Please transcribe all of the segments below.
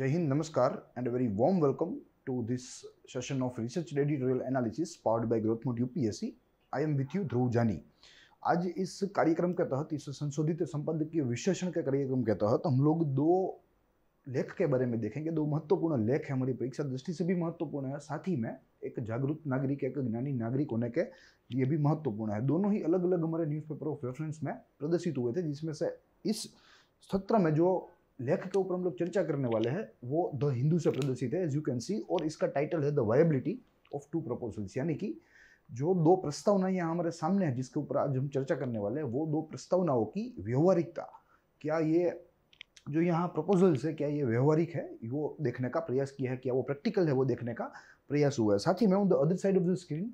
जय हिंद नमस्कार and a very warm welcome to this session of Research Editorial Analysis powered by Growth Mode UPSC. I am with you Dhruv Jani आज इस कार्यक्रम के तहत इस संशोधित संपादकीय विश्लेषण के कार्यक्रम के तहत हम लोग दो लेख के बारे में देखेंगे दो महत्वपूर्ण लेख है हमारी परीक्षा दृष्टि से भी महत्वपूर्ण है साथ ही में एक जागरूक नागरिक एक ज्ञानी नागरिक होने के लिए भी महत्वपूर्ण है दोनों ही अलग अलग हमारे न्यूज़पेपर ऑफ रेफरेंस में प्रदर्शित हुए थे जिसमें से इस सत्र में जो लेख के ऊपर हम लोग चर्चा करने वाले हैं वो द हिंदू से प्रदर्शित है एज यू कैन सी और इसका टाइटल है the viability of two proposals यानी कि जो दो प्रस्तावना यहाँ हमारे सामने है जिसके ऊपर आज हम चर्चा करने वाले हैं वो दो प्रस्तावनाओं की व्यवहारिकता क्या ये जो यहाँ प्रपोजल्स है क्या ये व्यवहारिक है वो देखने का प्रयास किया है क्या वो प्रैक्टिकल है वो देखने का प्रयास हुआ है साथ ही मैं the other side of the screen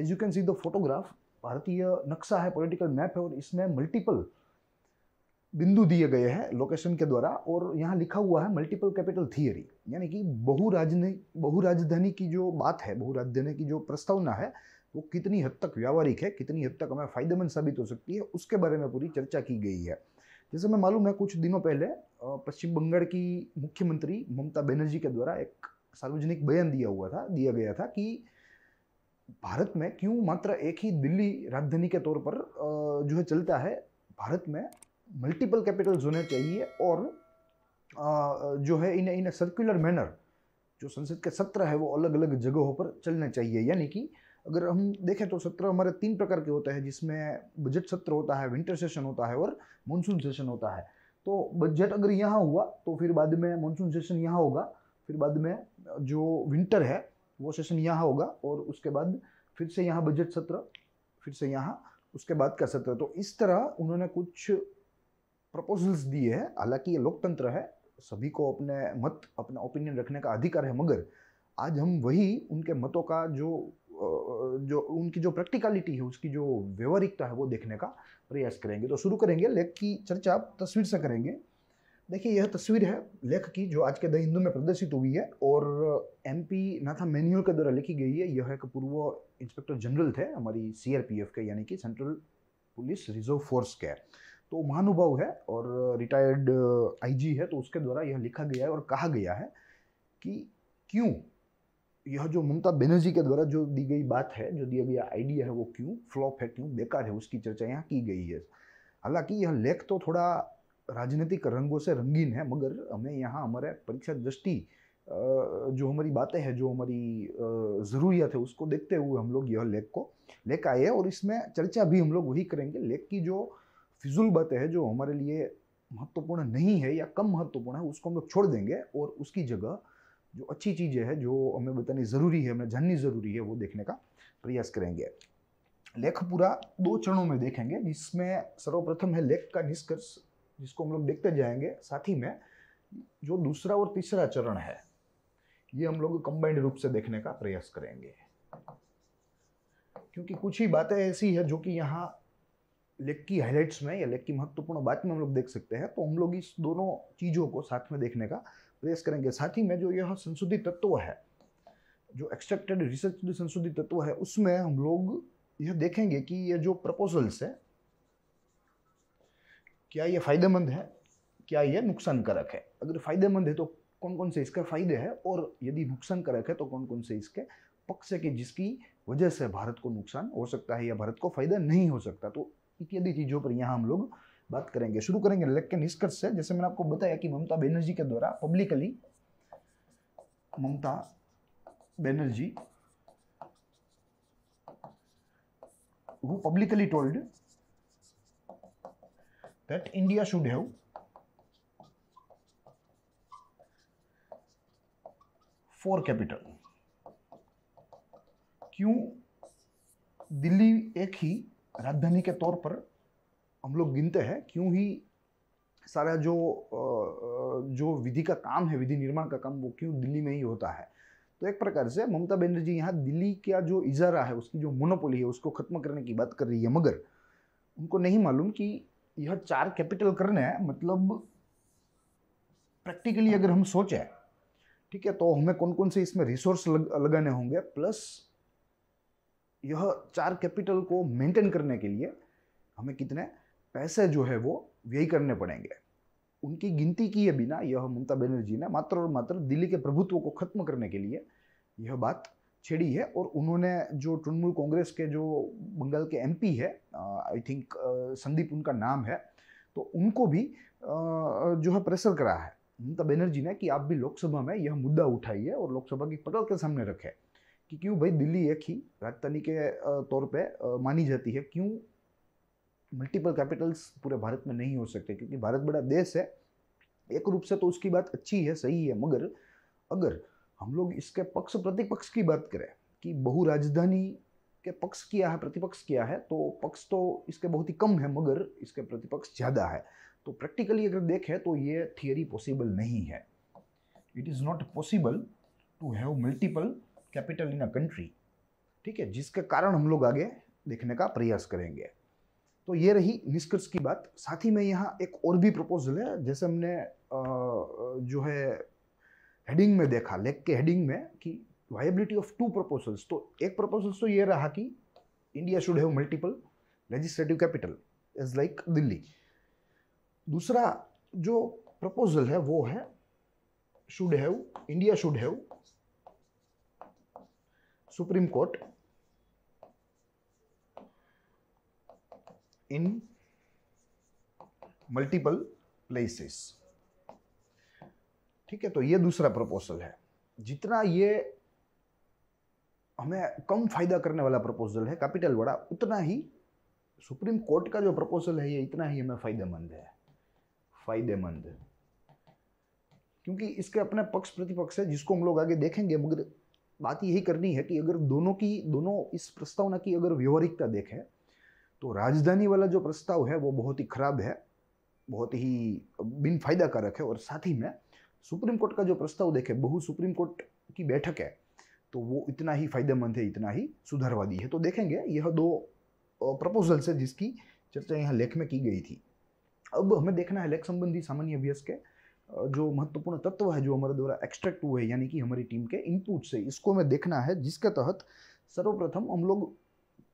as you can see the photograph भारतीय नक्शा है पॉलिटिकल मैप है और इसमें मल्टीपल बिंदु दिए गए हैं लोकेशन के द्वारा और यहाँ लिखा हुआ है मल्टीपल कैपिटल थियरी यानी कि बहुराजनी बहुराजधानी की जो बात है बहुराजधानी की जो प्रस्तावना है वो कितनी हद तक व्यावहारिक है कितनी हद तक हमें फ़ायदेमंद साबित हो सकती है उसके बारे में पूरी चर्चा की गई है जैसे मैं मालूम है कुछ दिनों पहले पश्चिम बंगाल की मुख्यमंत्री ममता बनर्जी के द्वारा एक सार्वजनिक बयान दिया हुआ था दिया गया था कि भारत में क्यों मात्र एक ही दिल्ली राजधानी के तौर पर जो है चलता है भारत में मल्टीपल कैपिटल्स होने चाहिए और जो है इन इन सर्कुलर मैनर जो संसद के सत्र है वो अलग अलग जगहों पर चलने चाहिए यानी कि अगर हम देखें तो सत्र हमारे तीन प्रकार के होते हैं जिसमें बजट सत्र होता है विंटर सेशन होता है और मानसून सेशन होता है तो बजट अगर यहाँ हुआ तो फिर बाद में मानसून सेशन यहाँ होगा फिर बाद में जो विंटर है वो सेशन यहाँ होगा और उसके बाद फिर से यहाँ बजट सत्र फिर से यहाँ उसके बाद का सत्र तो इस तरह उन्होंने कुछ प्रपोजल्स दिए हैं हालांकि ये लोकतंत्र है सभी को अपने मत अपना ओपिनियन रखने का अधिकार है मगर आज हम वही उनके मतों का जो जो उनकी जो प्रैक्टिकलिटी है उसकी जो व्यवहारिकता है वो देखने का प्रयास करेंगे तो शुरू करेंगे लेख की चर्चा आप तस्वीर से करेंगे देखिए यह तस्वीर है लेख की जो आज के द हिंदू में प्रदर्शित हुई है और एम पी नाथा मैन्यूल के द्वारा लिखी गई है यह एक पूर्व इंस्पेक्टर जनरल थे हमारी सी के यानी कि सेंट्रल पुलिस रिजर्व फोर्स के तो महानुभाव है और रिटायर्ड आईजी uh, है तो उसके द्वारा यह लिखा गया है और कहा गया है कि क्यों यह जो ममता बनर्जी के द्वारा जो दी गई बात है जो दिया गया आइडिया है वो क्यों फ्लॉप है क्यों बेकार है उसकी चर्चा यहाँ की गई है हालांकि यह लेख तो थोड़ा राजनीतिक रंगों से रंगीन है मगर हमें यहाँ हमारे परीक्षा दृष्टि uh, जो हमारी बातें हैं जो हमारी uh, ज़रूरियत है उसको देखते हुए हम लोग यह लेख को लेख आए और इसमें चर्चा भी हम लोग वही करेंगे लेख की जो फिजूल बातें हैं जो हमारे लिए महत्वपूर्ण नहीं है या कम महत्वपूर्ण है उसको हम लोग छोड़ देंगे और उसकी जगह जो अच्छी चीज़ें हैं जो हमें बतानी ज़रूरी है हमें जाननी ज़रूरी है वो देखने का प्रयास करेंगे लेख पूरा दो चरणों में देखेंगे जिसमें सर्वप्रथम है लेख का निष्कर्ष जिसको हम लोग देखते जाएंगे साथ ही में जो दूसरा और तीसरा चरण है ये हम लोग कंबाइंड रूप से देखने का प्रयास करेंगे क्योंकि कुछ ही बातें ऐसी है जो कि यहाँ लेग की हाईलाइट्स में या लेग की महत्वपूर्ण बात में हम लोग देख सकते हैं तो हम लोग इस दोनों चीज़ों को साथ में देखने का प्रयास करेंगे साथ ही में जो यह संशोधित तत्व है जो एक्सट्रैक्टेड रिसर्च संशोधित तत्व है उसमें हम लोग यह देखेंगे कि यह जो प्रपोजल्स है क्या यह फ़ायदेमंद है क्या यह नुकसानकारक है अगर फ़ायदेमंद है तो कौन कौन से इसके फ़ायदे हैं और यदि नुकसानकारक है तो कौन कौन से इसके पक्ष है कि जिसकी वजह से भारत को नुकसान हो सकता है या भारत को फ़ायदा नहीं हो सकता तो इत्यादि चीज़ों पर यहाँ हम लोग बात करेंगे शुरू करेंगे लेख निष्कर्ष से जैसे मैंने आपको बताया कि ममता बनर्जी के द्वारा पब्लिकली ममता बनर्जी वो publicly told that India should have four capital क्यों दिल्ली एक ही राजधानी के तौर पर हम लोग गिनते हैं क्यों ही सारा जो जो विधि का काम है विधि निर्माण का काम वो क्यों दिल्ली में ही होता है तो एक प्रकार से ममता बनर्जी यहाँ दिल्ली का जो इजारा है उसकी जो मोनोपोली है उसको खत्म करने की बात कर रही है मगर उनको नहीं मालूम कि यह चार कैपिटल करने हैं मतलब प्रैक्टिकली अगर हम सोचें ठीक है तो हमें कौन कौन से इसमें रिसोर्स लग, लगाने होंगे प्लस यह चार कैपिटल को मेंटेन करने के लिए हमें कितने पैसे जो है वो व्यय करने पड़ेंगे उनकी गिनती किए बिना यह ममता बनर्जी ने मात्र और मात्र दिल्ली के प्रभुत्व को खत्म करने के लिए यह बात छेड़ी है और उन्होंने जो तृणमूल कांग्रेस के जो बंगाल के एमपी है आई थिंक संदीप उनका नाम है तो उनको भी जो है प्रेशर करा है ममता बनर्जी ने कि आप भी लोकसभा में यह मुद्दा उठाइए और लोकसभा की पटल के सामने रखें कि क्यों भाई दिल्ली एक ही राजधानी के तौर पे मानी जाती है क्यों मल्टीपल कैपिटल्स पूरे भारत में नहीं हो सकते क्योंकि भारत बड़ा देश है एक रूप से तो उसकी बात अच्छी है सही है मगर अगर हम लोग इसके पक्ष प्रतिपक्ष की बात करें कि बहुराजधानी के पक्ष किया है प्रतिपक्ष किया है तो पक्ष तो इसके बहुत ही कम है मगर इसके प्रतिपक्ष ज़्यादा है तो प्रैक्टिकली अगर देखें तो ये थियरी पॉसिबल नहीं है it is not possible to have multiple capital in a country ठीक है जिसके कारण हम लोग आगे देखने का प्रयास करेंगे तो ये रही निष्कर्ष की बात साथ ही में यहाँ एक और भी प्रपोजल है जैसे हमने जो है हेडिंग में देखा लेक के हेडिंग में कि वायबिलिटी ऑफ टू प्रपोजल्स तो एक प्रपोजल्स तो ये रहा कि India should have multiple legislative capital is like Delhi दूसरा जो प्रपोजल है वो है should have India should have supreme court in multiple places ठीक है तो ये दूसरा प्रपोजल है जितना ये हमें कम फायदा करने वाला प्रपोजल है कैपिटल बड़ा उतना ही सुप्रीम कोर्ट का जो प्रपोजल है ये इतना ही हमें फायदेमंद है फायदेमंद क्योंकि इसके अपने पक्ष प्रतिपक्ष है जिसको हम लोग आगे देखेंगे मगर बात यही करनी है कि अगर दोनों की दोनों इस प्रस्तावना की अगर व्यवहारिकता देखें तो राजधानी वाला जो प्रस्ताव है वो बहुत ही खराब है बहुत ही बिन फायदाकारक है और साथ ही में सुप्रीम कोर्ट का जो प्रस्ताव देखे बहु सुप्रीम कोर्ट की बैठक है तो वो इतना ही फायदेमंद है इतना ही सुधारवादी है तो देखेंगे यह दो प्रपोजल्स है जिसकी चर्चा यहाँ लेख में की गई थी अब हमें देखना है लेख संबंधी सामान्य अभ्यास के जो महत्वपूर्ण तत्व है जो हमारे द्वारा एक्सट्रैक्ट हुए यानी कि हमारी टीम के इनपुट से इसको हमें देखना है जिसके तहत सर्वप्रथम हम लोग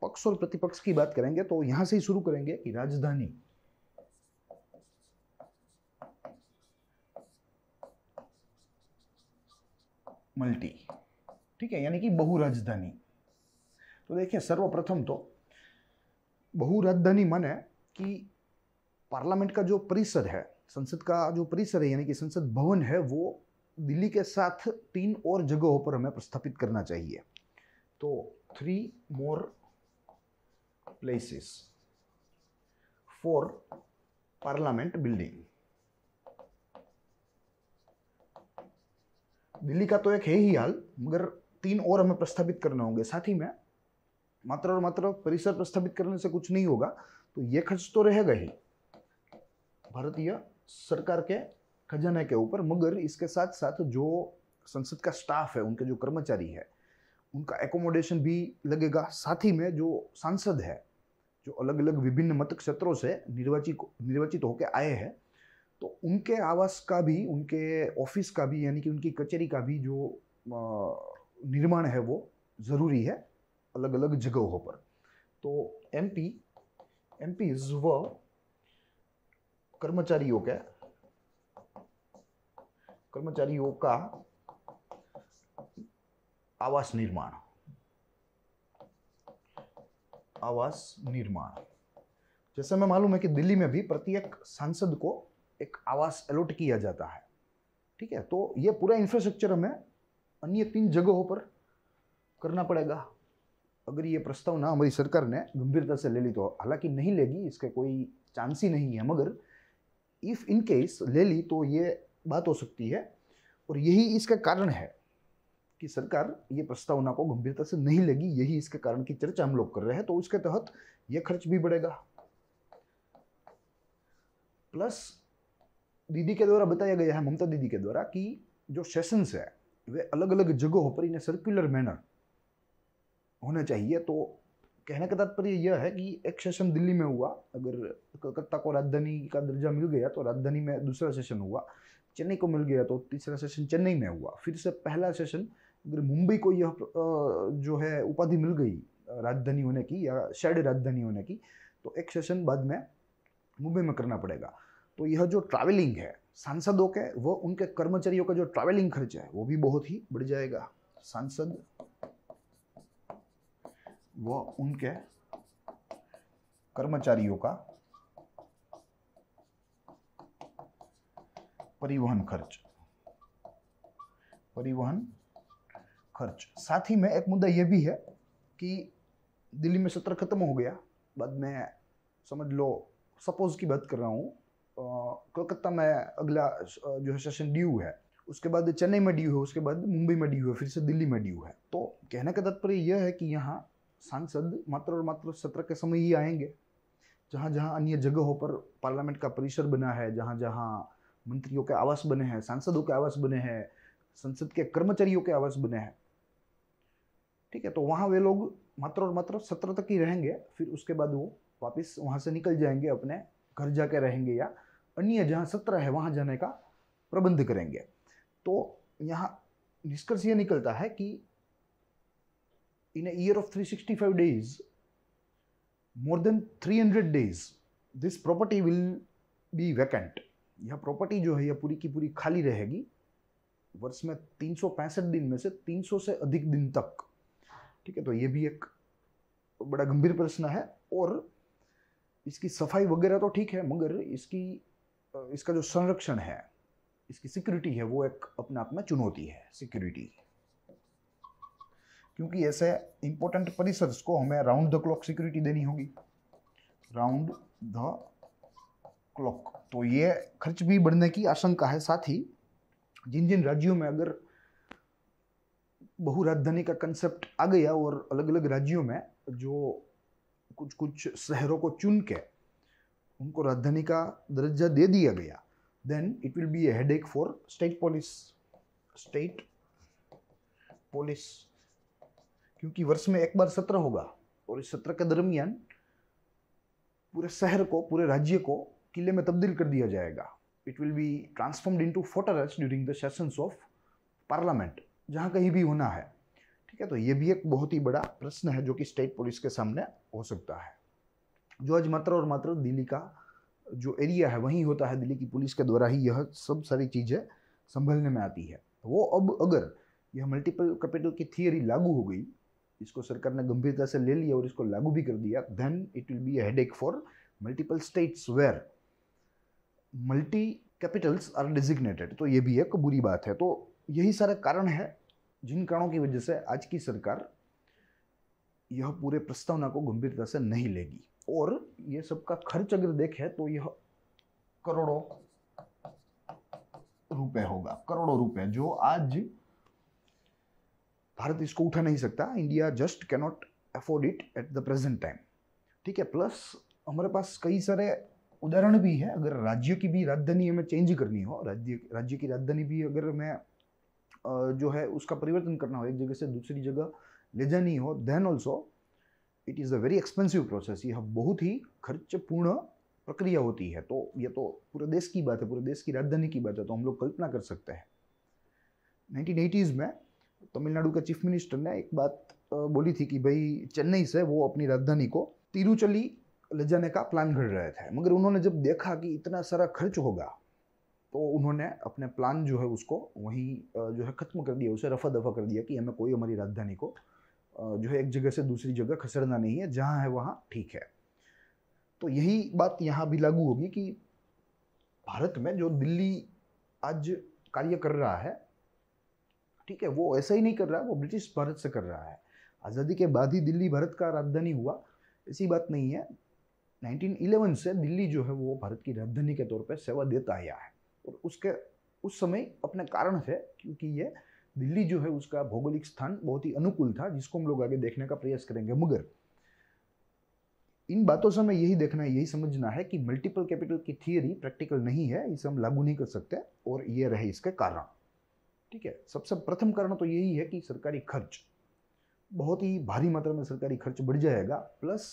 पक्ष और प्रतिपक्ष की बात करेंगे तो यहां से ही शुरू करेंगे कि राजधानी मल्टी ठीक है यानी कि बहुराजधानी तो देखिए सर्वप्रथम तो बहुराजधानी माने कि पार्लियामेंट का जो परिषद है संसद का जो परिसर है यानी कि संसद भवन है वो दिल्ली के साथ तीन और जगहों पर हमें प्रस्थापित करना चाहिए तो three more places for parliament building Delhi का तो एक है ही हाल मगर तीन और हमें प्रस्थापित करना होंगे साथ ही में मात्र और मात्र परिसर प्रस्थापित करने से कुछ नहीं होगा तो ये खर्च तो रहेगा ही भारतीय सरकार के खजाने के ऊपर मगर इसके साथ साथ जो संसद का स्टाफ है उनके जो कर्मचारी है उनका एकोमोडेशन भी लगेगा साथ ही में जो सांसद है जो अलग अलग विभिन्न मत क्षेत्रों से निर्वाचित निर्वाचित होकर आए हैं तो उनके आवास का भी उनके ऑफिस का भी यानी कि उनकी कचहरी का भी जो निर्माण है वो ज़रूरी है अलग अलग जगहों पर तो एम पी एम पीज व कर्मचारी योग है कर्मचारी योग का आवास निर्माण आवास निर्माण जैसे मैं मालूम है कि दिल्ली में भी प्रत्येक सांसद को एक आवास अलॉट किया जाता है ठीक है तो ये पूरा इंफ्रास्ट्रक्चर हमें अन्य तीन जगहों पर करना पड़ेगा अगर ये प्रस्ताव ना हमारी सरकार ने गंभीरता से ले ली तो हालांकि नहीं लेगी इसके कोई चांस ही नहीं है मगर इफ़ इन केस ले ली तो ये बात हो सकती है और यही इसका कारण है कि सरकार ये प्रस्तावना को गंभीरता से नहीं लगी यही इसके कारण की चर्चा हम लोग कर रहे हैं तो उसके तहत यह खर्च भी बढ़ेगा प्लस दीदी के द्वारा बताया गया है ममता दीदी के द्वारा कि जो सेशंस है वे अलग अलग जगहों पर इन्हें सर्कुलर मैनर होना चाहिए तो कहने का तात्पर्य यह है कि एक सेशन दिल्ली में हुआ अगर कलकत्ता को राजधानी का दर्जा मिल गया तो राजधानी में दूसरा सेशन हुआ चेन्नई को मिल गया तो तीसरा सेशन चेन्नई में हुआ फिर से पहला सेशन अगर मुंबई को यह जो है उपाधि मिल गई राजधानी होने की या शेड राजधानी होने की तो एक सेशन बाद में मुंबई में करना पड़ेगा तो यह जो ट्रैवलिंग है सांसदों के वो उनके कर्मचारियों का जो ट्रैवलिंग खर्च है वो भी बहुत ही बढ़ जाएगा सांसद वह उनके कर्मचारियों का परिवहन खर्च परिवहन खर्च साथ ही में एक मुद्दा यह भी है कि दिल्ली में सत्र खत्म हो गया बाद में समझ लो सपोज की बात कर रहा हूँ कोलकाता में अगला जो है सेशन ड्यू है उसके बाद चेन्नई में ड्यू है उसके बाद मुंबई में ड्यू है फिर से दिल्ली में ड्यू है तो कहने का तात्पर्य यह है कि यहाँ सांसद मात्र और मात्र सत्र के समय ही आएंगे जहाँ जहाँ अन्य जगहों पर पार्लियामेंट का परिसर बना है जहाँ जहाँ मंत्रियों के आवास बने हैं सांसदों के आवास बने हैं संसद के कर्मचारियों के आवास बने हैं ठीक है तो वहाँ वे लोग मात्र और मात्र सत्र तक ही रहेंगे फिर उसके बाद वो वापस वहाँ से निकल जाएंगे अपने घर जाके रहेंगे या अन्य जहाँ सत्र है वहाँ जाने का प्रबंध करेंगे तो यहाँ निष्कर्ष ये निकलता है कि in a year of 365 days, more than 300 days, this property will be vacant. यह प्रॉपर्टी जो है यह पूरी की पूरी खाली रहेगी वर्ष में तीन दिन में से 300 से अधिक दिन तक ठीक है तो ये भी एक बड़ा गंभीर प्रश्न है और इसकी सफाई वगैरह तो ठीक है मगर इसकी इसका जो संरक्षण है इसकी सिक्योरिटी है वो एक अपने आप में चुनौती है सिक्योरिटी क्योंकि ऐसे इंपॉर्टेंट परिसर को हमें राउंड द क्लॉक सिक्योरिटी देनी होगी राउंड द क्लॉक तो ये खर्च भी बढ़ने की आशंका है साथ ही जिन जिन राज्यों में अगर बहुराजधानी का कंसेप्ट आ गया और अलग अलग राज्यों में जो कुछ कुछ शहरों को चुन के उनको राजधानी का दर्जा दे दिया गया then it will be a head for state police state police क्योंकि वर्ष में एक बार सत्र होगा और इस सत्र के दरमियान पूरे शहर को पूरे राज्य को किले में तब्दील कर दिया जाएगा it will be transformed into fortress during the sessions of parliament जहाँ कहीं भी होना है ठीक है तो ये भी एक बहुत ही बड़ा प्रश्न है जो कि स्टेट पुलिस के सामने हो सकता है जो आज मात्र और मात्र दिल्ली का जो एरिया है वहीं होता है दिल्ली की पुलिस के द्वारा ही यह सब सारी चीज़ें संभलने में आती है तो वो अब अगर यह मल्टीपल कैपिटल की थियरी लागू हो गई इसको सरकार ने गंभीरता से ले लिया और इसको लागू भी कर दिया then it will be headache for multiple states where multi capitals are designated तो ये भी एक बुरी बात है तो यही सारा कारण है जिन कारणों की वजह से आज की सरकार यह पूरे प्रस्तावना को गंभीरता से नहीं लेगी और यह सबका खर्च अगर देखे तो यह करोड़ों रुपए होगा करोड़ों रुपए जो आज भारत इसको उठा नहीं सकता India just cannot afford it at the present time ठीक है प्लस हमारे पास कई सारे उदाहरण भी है अगर राज्य की भी राजधानी हमें चेंज करनी हो राज्य राज्य की राजधानी भी अगर मैं जो है उसका परिवर्तन करना हो एक जगह से दूसरी जगह ले जानी हो then also it is a very expensive process यह बहुत ही खर्चपूर्ण प्रक्रिया होती है तो ये तो पूरे देश की बात है पूरे देश की राजधानी की बात है तो हम लोग कल्पना कर सकते हैं नाइनटीन में तमिलनाडु के चीफ मिनिस्टर ने एक बात बोली थी कि भाई चेन्नई से वो अपनी राजधानी को तिरुचली ले जाने का प्लान कर रहे थे मगर उन्होंने जब देखा कि इतना सारा खर्च होगा तो उन्होंने अपने प्लान जो है उसको वहीं जो है ख़त्म कर दिया उसे रफा दफा कर दिया कि हमें कोई हमारी राजधानी को जो है एक जगह से दूसरी जगह खसरना नहीं है जहाँ है वहाँ ठीक है तो यही बात यहाँ भी लागू होगी कि भारत में जो दिल्ली आज कार्य कर रहा है ठीक है वो ऐसा ही नहीं कर रहा है वो ब्रिटिश भारत से कर रहा है आज़ादी के बाद ही दिल्ली भारत का राजधानी हुआ ऐसी बात नहीं है 1911 से दिल्ली जो है वो भारत की राजधानी के तौर पर सेवा देता आया है और उसके उस समय अपने कारण थे क्योंकि ये दिल्ली जो है उसका भौगोलिक स्थान बहुत ही अनुकूल था जिसको हम लोग आगे देखने का प्रयास करेंगे मगर इन बातों से हमें यही देखना है यही समझना है कि मल्टीपल कैपिटल की थियरी प्रैक्टिकल नहीं है इसे हम लागू नहीं कर सकते और ये रहे इसके कारण ठीक है सबसे प्रथम कारण तो यही है कि सरकारी खर्च बहुत ही भारी मात्रा में सरकारी खर्च बढ़ जाएगा प्लस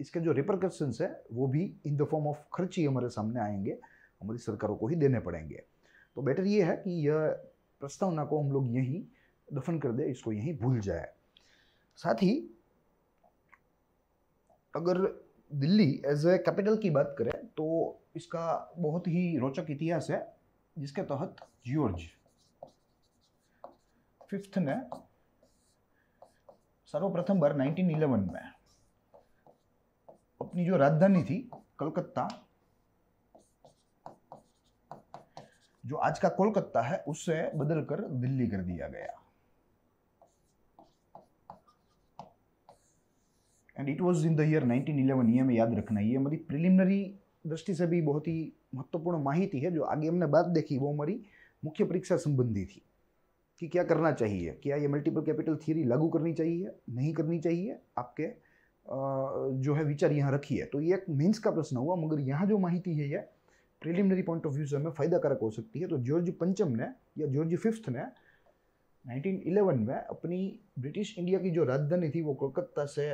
इसके जो रिपरकशन है वो भी इन द फॉर्म ऑफ खर्च ही हमारे सामने आएंगे हमारी सरकारों को ही देने पड़ेंगे तो बेटर ये है कि यह प्रस्तावना को हम लोग यहीं दफन कर दे इसको यहीं भूल जाए साथ ही अगर दिल्ली एज ए कैपिटल की बात करें तो इसका बहुत ही रोचक इतिहास है जिसके तहत जियोर्ज फिफ्थ ने सर्वप्रथम बार 1911 में अपनी जो राजधानी थी कलकत्ता जो आज का कोलकाता है उससे बदलकर दिल्ली कर दिया गया and it was in the year 1911 ये हमें याद रखना ये हमारी प्रिलिमिनरी दृष्टि से भी बहुत ही महत्वपूर्ण माहिती है जो आगे हमने बात देखी वो हमारी मुख्य परीक्षा संबंधी थी कि क्या करना चाहिए क्या ये मल्टीपल कैपिटल थियरी लागू करनी चाहिए नहीं करनी चाहिए आपके जो है विचार यहाँ रखिए तो ये एक मीन्स का प्रश्न हुआ मगर यहाँ जो माहिती है ये प्रिलिमिनरी पॉइंट ऑफ व्यू से हमें फ़ायदाकारक हो सकती है तो जॉर्ज पंचम ने या जॉर्ज फिफ्थ ने 1911 में अपनी ब्रिटिश इंडिया की जो राजधानी थी वो कोलकाता से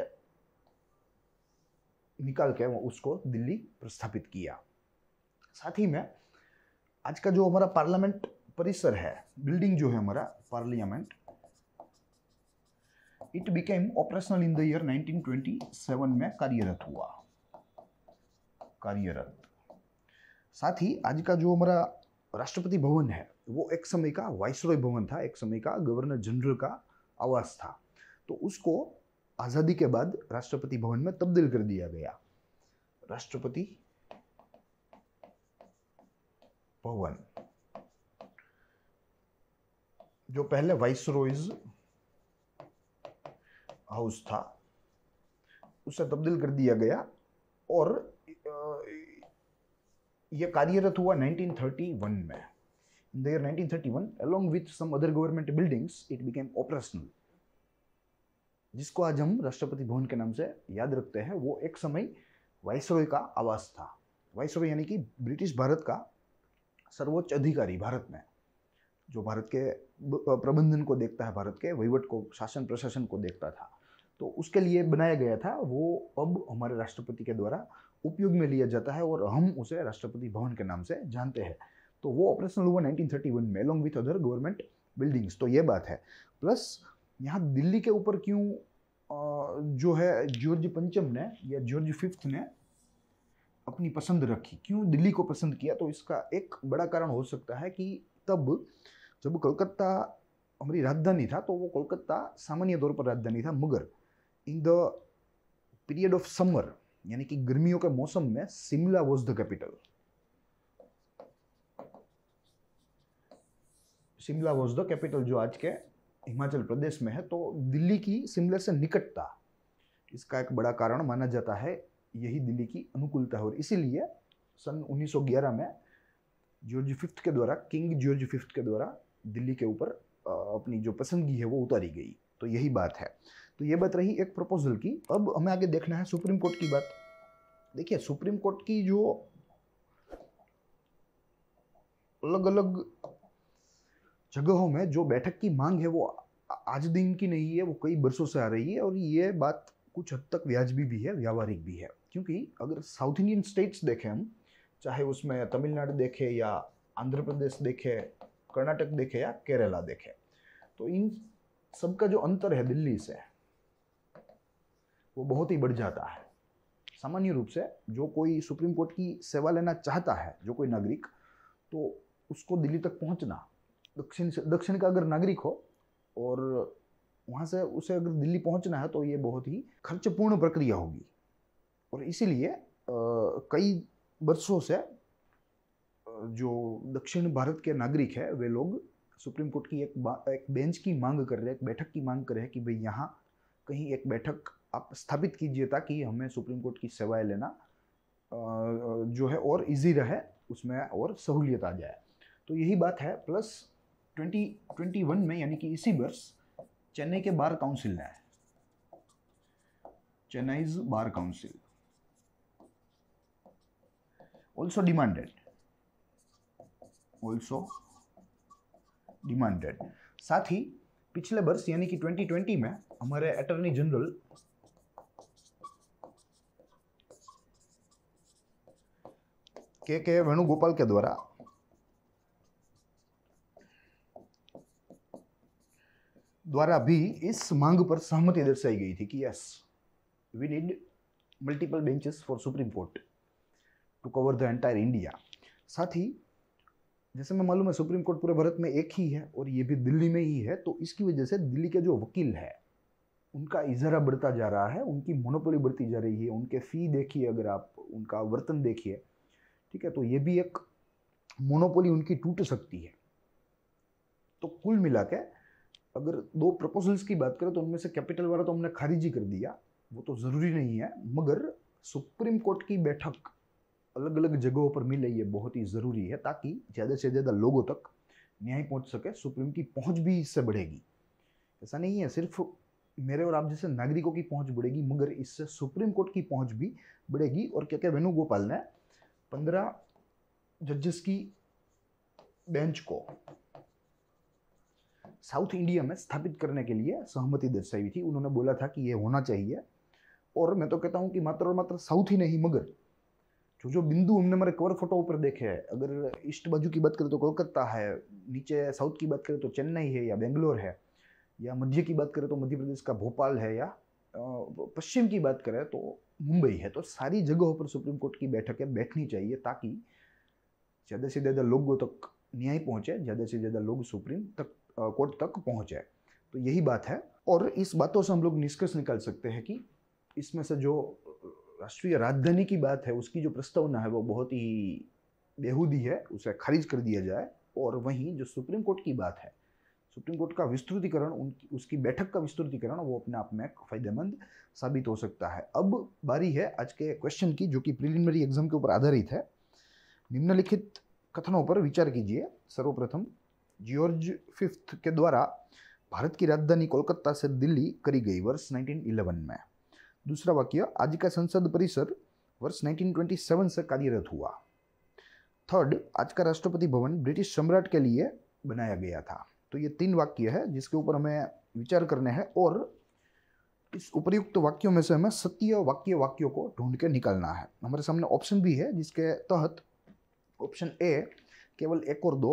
निकाल के वो उसको दिल्ली प्रस्थापित किया साथ ही में आज का जो हमारा पार्लियामेंट परिसर है बिल्डिंग जो है हमारा parliament it became operational in the year 1927 में कार्यरत हुआ कार्यरत साथ ही आज का जो हमारा राष्ट्रपति भवन है वो एक समय का वाइसरॉय भवन था एक समय का गवर्नर जनरल का आवास था तो उसको आज़ादी के बाद राष्ट्रपति भवन में तब्दील कर दिया गया राष्ट्रपति भवन जो पहले वाइस रोइज हाउस था उसे तब्दील कर दिया गया और यह कार्यरत हुआ 1931 में in the year 1931 along with some other government buildings it became operational जिसको आज हम राष्ट्रपति भवन के नाम से याद रखते हैं वो एक समय वाइसरॉय का आवास था वाइसरॉय यानी कि ब्रिटिश भारत का सर्वोच्च अधिकारी भारत में जो भारत के प्रबंधन को देखता है भारत के वहीवट को शासन प्रशासन को देखता था तो उसके लिए बनाया गया था वो अब हमारे राष्ट्रपति के द्वारा उपयोग में लिया जाता है और हम उसे राष्ट्रपति भवन के नाम से जानते हैं तो वो ऑपरेशनल हुआ 1931 में along with other government buildings तो ये बात है प्लस यहाँ दिल्ली के ऊपर क्यों जो है जॉर्ज पंचम ने या जॉर्ज फिफ्थ ने अपनी पसंद रखी क्यों दिल्ली को पसंद किया तो इसका एक बड़ा कारण हो सकता है कि तब जब कोलकाता हमारी राजधानी था तो वो कोलकाता सामान्य तौर पर राजधानी था मगर in the period of summer यानी कि गर्मियों के मौसम में Shimla was the capital Shimla was the capital जो आज के हिमाचल प्रदेश में है तो दिल्ली की शिमला से निकटता इसका एक बड़ा कारण माना जाता है यही दिल्ली की अनुकूलता और इसीलिए सन 1911 में जॉर्ज फिफ्थ के द्वारा किंग जॉर्ज फिफ्थ के द्वारा दिल्ली के ऊपर अपनी जो पसंदगी है वो उतारी गई तो यही बात है तो ये बात रही एक प्रपोजल की अब हमें आगे देखना है सुप्रीम कोर्ट की बात देखिए सुप्रीम कोर्ट की जो अलग अलग जगहों में जो बैठक की मांग है वो आज दिन की नहीं है वो कई बरसों से आ रही है और ये बात कुछ हद तक व्याजबी भी है व्यावहारिक भी है क्योंकि अगर साउथ इंडियन स्टेट्स देखें हम चाहे उसमें तमिलनाडु देखें या आंध्र प्रदेश देखें कर्नाटक देखे या केरला देखे तो इन सबका जो अंतर है दिल्ली से वो बहुत ही बढ़ जाता है सामान्य रूप से जो कोई सुप्रीम कोर्ट की सेवा लेना चाहता है जो कोई नागरिक तो उसको दिल्ली तक पहुंचना दक्षिण से दक्षिण का अगर नागरिक हो और वहाँ से उसे अगर दिल्ली पहुंचना है तो ये बहुत ही खर्चपूर्ण प्रक्रिया होगी और इसीलिए कई वर्षों से जो दक्षिण भारत के नागरिक है वे लोग सुप्रीम कोर्ट की एक एक बेंच की मांग कर रहे हैं एक बैठक की मांग कर रहे हैं कि भाई यहाँ कहीं एक बैठक आप स्थापित कीजिए ताकि हमें सुप्रीम कोर्ट की सेवाएं लेना जो है और इजी रहे उसमें और सहूलियत आ जाए तो यही बात है प्लस वन में यानी कि इसी वर्ष चेन्नई के बार काउंसिल ने Chennai's bar council also demanded also demanded साथ ही पिछले वर्ष यानी कि 2020 में हमारे अटर्नी जनरल के के वेणुगोपाल के द्वारा द्वारा भी इस मांग पर सहमति दर्शाई गई थी कि yes we need multiple benches for supreme court to cover the entire India साथ ही जैसे मैं मालूम है सुप्रीम कोर्ट पूरे भारत में एक ही है और ये भी दिल्ली में ही है तो इसकी वजह से दिल्ली के जो वकील है उनका इजारा बढ़ता जा रहा है उनकी मोनोपोली बढ़ती जा रही है उनके फ़ी देखिए अगर आप उनका वर्तन देखिए ठीक है तो ये भी एक मोनोपोली उनकी टूट सकती है तो कुल मिला के अगर दो प्रपोजल्स की बात करें तो उनमें से कैपिटल वाला तो हमने खारिज ही कर दिया वो तो ज़रूरी नहीं है मगर सुप्रीम कोर्ट की बैठक अलग अलग जगहों पर मिले ये बहुत ही ज़रूरी है ताकि ज़्यादा से ज़्यादा लोगों तक न्याय पहुंच सके सुप्रीम की पहुंच भी इससे बढ़ेगी ऐसा नहीं है सिर्फ मेरे और आप जैसे नागरिकों की पहुंच बढ़ेगी मगर इससे सुप्रीम कोर्ट की पहुंच भी बढ़ेगी और क्या क्या वेणुगोपाल ने पंद्रह जजेस की बेंच को साउथ इंडिया में स्थापित करने के लिए सहमति दर्शाई थी उन्होंने बोला था कि ये होना चाहिए और मैं तो कहता हूँ कि मात्र और मात्र साउथ ही नहीं मगर जो जो बिंदु हमने हमारे कवर फोटो ऊपर देखे हैं अगर ईस्ट बाजू की बात करें तो कोलकाता है नीचे साउथ की बात करें तो चेन्नई है या बेंगलोर है या मध्य की बात करें तो मध्य प्रदेश का भोपाल है या पश्चिम की बात करें तो मुंबई है तो सारी जगहों पर सुप्रीम कोर्ट की बैठकें बैठनी चाहिए ताकि ज़्यादा से ज़्यादा लोगों तक न्याय पहुँचे ज़्यादा से ज़्यादा लोग सुप्रीम तक कोर्ट तक पहुँचे तो यही बात है और इस बातों से हम लोग निष्कर्ष निकाल सकते हैं कि इसमें से जो राष्ट्रीय राजधानी की बात है उसकी जो प्रस्तावना है वो बहुत ही बेहूदी है उसे खारिज कर दिया जाए और वहीं जो सुप्रीम कोर्ट की बात है सुप्रीम कोर्ट का विस्तृतिकरण उनकी उसकी बैठक का विस्तृतिकरण वो अपने आप में फायदेमंद साबित हो सकता है अब बारी है आज के क्वेश्चन की जो कि प्रिलिमिनरी एग्जाम के ऊपर आधारित है निम्नलिखित कथनों पर विचार कीजिए सर्वप्रथम जॉर्ज फिफ्थ के द्वारा भारत की राजधानी कोलकाता से दिल्ली करी गई वर्ष 1911 में दूसरा वाक्य आज का संसद परिसर वर्ष 1927 से कार्यरत हुआ थर्ड आज का राष्ट्रपति भवन ब्रिटिश सम्राट के लिए बनाया गया था तो ये तीन वाक्य है जिसके ऊपर हमें विचार करने हैं और इस उपयुक्त वाक्यों में से हमें सत्य वाक्य वाक्यों को ढूंढ के निकालना है हमारे सामने ऑप्शन भी है जिसके तहत ऑप्शन ए केवल एक और दो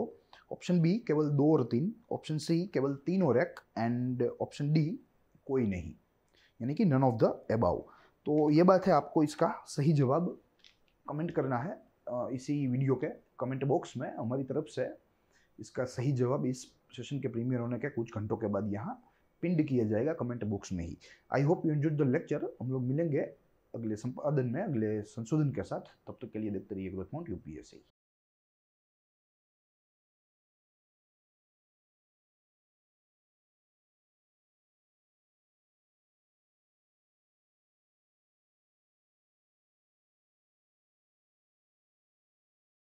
ऑप्शन बी केवल दो और तीन ऑप्शन सी केवल तीन और एक एंड ऑप्शन डी कोई नहीं यानी कि नन ऑफ द अबाउ तो ये बात है आपको इसका सही जवाब कमेंट करना है इसी वीडियो के कमेंट बॉक्स में हमारी तरफ से इसका सही जवाब इस सेशन के प्रीमियर होने के कुछ घंटों के बाद यहाँ पिंड किया जाएगा कमेंट बॉक्स में ही I hope you enjoy the lecture हम लोग मिलेंगे अगले संपादन में अगले संशोधन के साथ तब तक तो के लिए देखते रहिए ग्रोथ यू पी